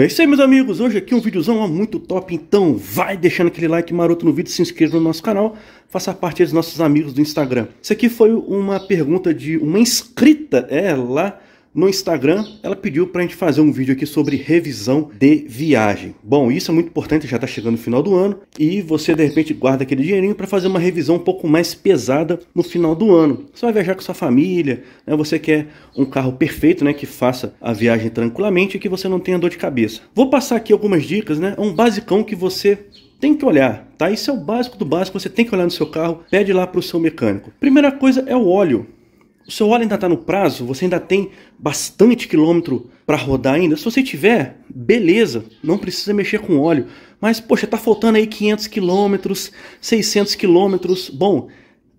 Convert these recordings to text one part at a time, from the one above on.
É isso aí, meus amigos. Hoje aqui um videozão muito top. Então vai deixando aquele like maroto no vídeo, se inscreva no nosso canal, faça parte dos nossos amigos do Instagram. Isso aqui foi uma pergunta de uma inscrita, é, lá no Instagram, ela pediu para a gente fazer um vídeo aqui sobre revisão de viagem. Bom, isso é muito importante, já está chegando o final do ano e você de repente guarda aquele dinheirinho para fazer uma revisão um pouco mais pesada no final do ano. Você vai viajar com sua família, né? você quer um carro perfeito, né, que faça a viagem tranquilamente e que você não tenha dor de cabeça. Vou passar aqui algumas dicas, né? É um basicão que você tem que olhar, tá? Isso é o básico do básico, você tem que olhar no seu carro, pede lá para o seu mecânico. Primeira coisa é o óleo o seu óleo ainda está no prazo, você ainda tem bastante quilômetro para rodar ainda. Se você tiver, beleza, não precisa mexer com óleo. Mas, poxa, está faltando aí 500 quilômetros, 600 quilômetros. Bom,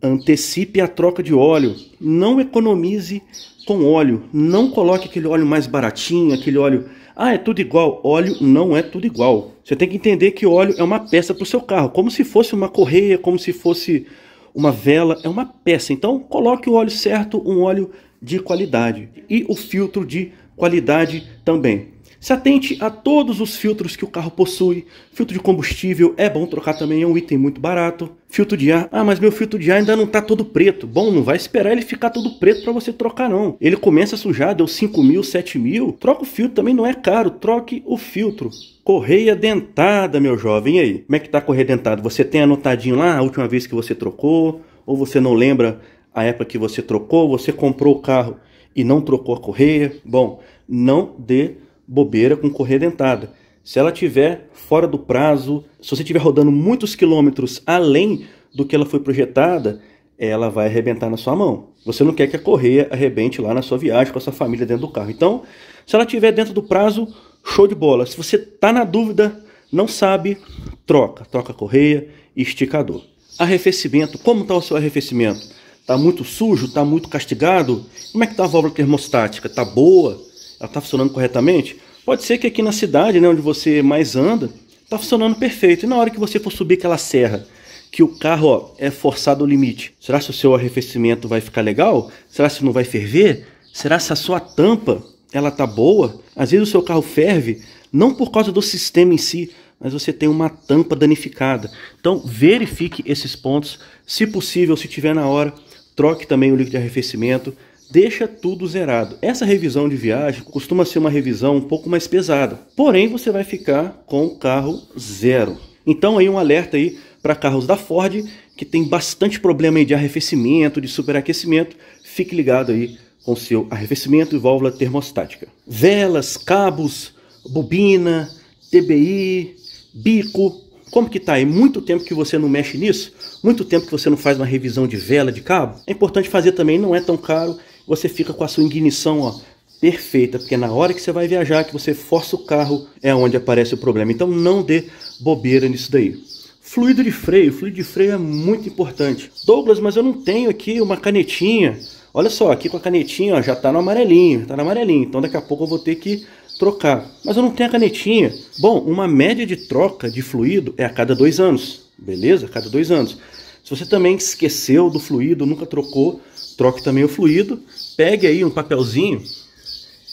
antecipe a troca de óleo. Não economize com óleo. Não coloque aquele óleo mais baratinho, aquele óleo. Ah, é tudo igual. Óleo não é tudo igual. Você tem que entender que óleo é uma peça para o seu carro, como se fosse uma correia, como se fosse uma vela é uma peça. Então, coloque o óleo certo, um óleo de qualidade e o filtro de qualidade também. Se atente a todos os filtros que o carro possui. Filtro de combustível é bom trocar também, é um item muito barato. Filtro de ar, ah, mas meu filtro de ar ainda não tá todo preto. Bom, não vai esperar ele ficar todo preto para você trocar não. Ele começa a sujar, deu 5 mil, 7 mil. Troca o filtro, também não é caro, troque o filtro. Correia dentada, meu jovem, e aí? Como é que tá a correia dentada? Você tem anotadinho lá a última vez que você trocou? Ou você não lembra a época que você trocou? Você comprou o carro e não trocou a correia? Bom, não dê bobeira com correia dentada. Se ela tiver fora do prazo, se você estiver rodando muitos quilômetros além do que ela foi projetada, ela vai arrebentar na sua mão. Você não quer que a correia arrebente lá na sua viagem com a sua família dentro do carro. Então, se ela estiver dentro do prazo, show de bola. Se você está na dúvida, não sabe, troca. Troca a correia e esticador. Arrefecimento. Como está o seu arrefecimento? Está muito sujo? Está muito castigado? Como é que está a válvula termostática? Está boa? ela está funcionando corretamente? Pode ser que aqui na cidade, né, onde você mais anda, está funcionando perfeito. E na hora que você for subir aquela serra, que o carro ó, é forçado ao limite, será se o seu arrefecimento vai ficar legal? Será se não vai ferver? Será se a sua tampa ela tá boa? Às vezes o seu carro ferve não por causa do sistema em si, mas você tem uma tampa danificada. Então verifique esses pontos, se possível, se tiver na hora, troque também o líquido de arrefecimento deixa tudo zerado. Essa revisão de viagem costuma ser uma revisão um pouco mais pesada, porém você vai ficar com o carro zero. Então aí um alerta aí para carros da Ford que tem bastante problema de arrefecimento, de superaquecimento, fique ligado aí com seu arrefecimento e válvula termostática. Velas, cabos, bobina, TBI, bico, como que tá aí? Muito tempo que você não mexe nisso? Muito tempo que você não faz uma revisão de vela, de cabo? É importante fazer também, não é tão caro você fica com a sua ignição ó, perfeita, porque na hora que você vai viajar, que você força o carro, é onde aparece o problema. Então não dê bobeira nisso daí. Fluido de freio, fluido de freio é muito importante. Douglas, mas eu não tenho aqui uma canetinha. Olha só, aqui com a canetinha ó, já está no amarelinho, está no amarelinho, então daqui a pouco eu vou ter que trocar. Mas eu não tenho a canetinha. Bom, uma média de troca de fluido é a cada dois anos, beleza? A cada dois anos. Se você também esqueceu do fluido, nunca trocou, troque também o fluido pegue aí um papelzinho,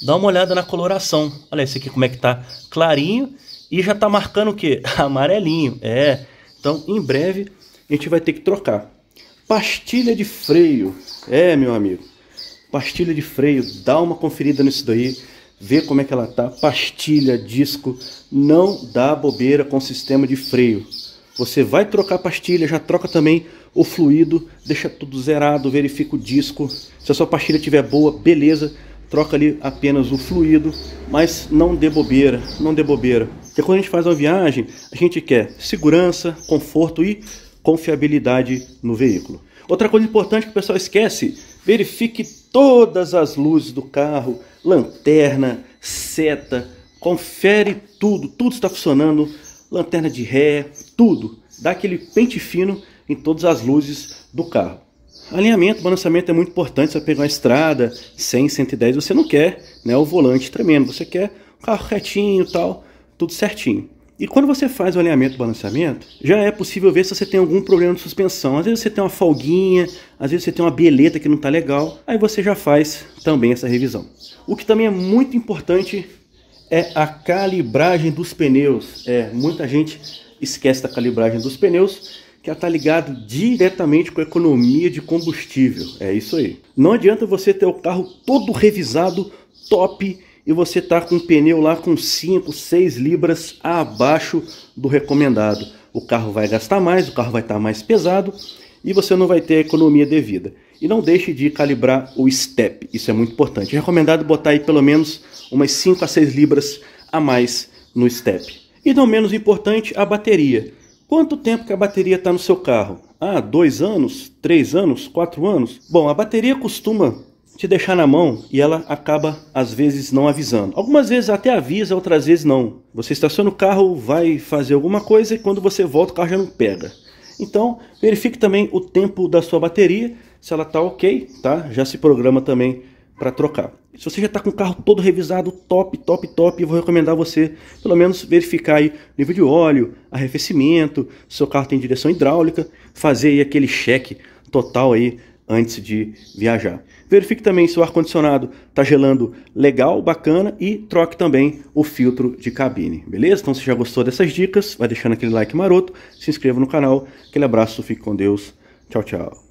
dá uma olhada na coloração. Olha esse aqui como é que tá clarinho e já tá marcando o quê? Amarelinho, é. Então, em breve, a gente vai ter que trocar. Pastilha de freio, é, meu amigo. Pastilha de freio, dá uma conferida nisso daí, vê como é que ela tá. Pastilha, disco, não dá bobeira com sistema de freio. Você vai trocar pastilha, já troca também o fluido, deixa tudo zerado, verifica o disco. Se a sua pastilha estiver boa, beleza, troca ali apenas o fluido, mas não dê bobeira, não dê bobeira. Porque quando a gente faz uma viagem, a gente quer segurança, conforto e confiabilidade no veículo. Outra coisa importante que o pessoal esquece, verifique todas as luzes do carro, lanterna, seta, confere tudo, tudo está funcionando, lanterna de ré, tudo. Dá aquele pente fino em todas as luzes do carro. Alinhamento, balanceamento é muito importante. Você vai pegar uma estrada 100, 110, você não quer né, o volante tremendo, você quer o carro retinho tal, tudo certinho. E quando você faz o alinhamento e balanceamento, já é possível ver se você tem algum problema de suspensão. Às vezes você tem uma folguinha, às vezes você tem uma beleta que não está legal, aí você já faz também essa revisão. O que também é muito importante é a calibragem dos pneus. É, muita gente esquece da calibragem dos pneus que está ligado diretamente com a economia de combustível. É isso aí. Não adianta você ter o carro todo revisado, top, e você tá com o pneu lá com 5, 6 libras abaixo do recomendado. O carro vai gastar mais, o carro vai estar tá mais pesado e você não vai ter a economia devida. E não deixe de calibrar o step, isso é muito importante. É recomendado botar aí pelo menos umas 5 a 6 libras a mais no step. E não menos importante, a bateria. Quanto tempo que a bateria está no seu carro? Ah, dois anos, três anos, quatro anos? Bom, a bateria costuma te deixar na mão e ela acaba às vezes não avisando. Algumas vezes até avisa, outras vezes não. Você estaciona o carro, vai fazer alguma coisa e quando você volta o carro já não pega. Então, verifique também o tempo da sua bateria, se ela está ok, tá? Já se programa também para trocar. Se você já está com o carro todo revisado, top, top, top, eu vou recomendar você pelo menos verificar aí nível de óleo, arrefecimento, se seu carro tem direção hidráulica, fazer aí aquele cheque total aí antes de viajar. Verifique também se o ar-condicionado está gelando legal, bacana e troque também o filtro de cabine, beleza? Então se já gostou dessas dicas, vai deixando aquele like maroto, se inscreva no canal, aquele abraço, fique com Deus, tchau, tchau.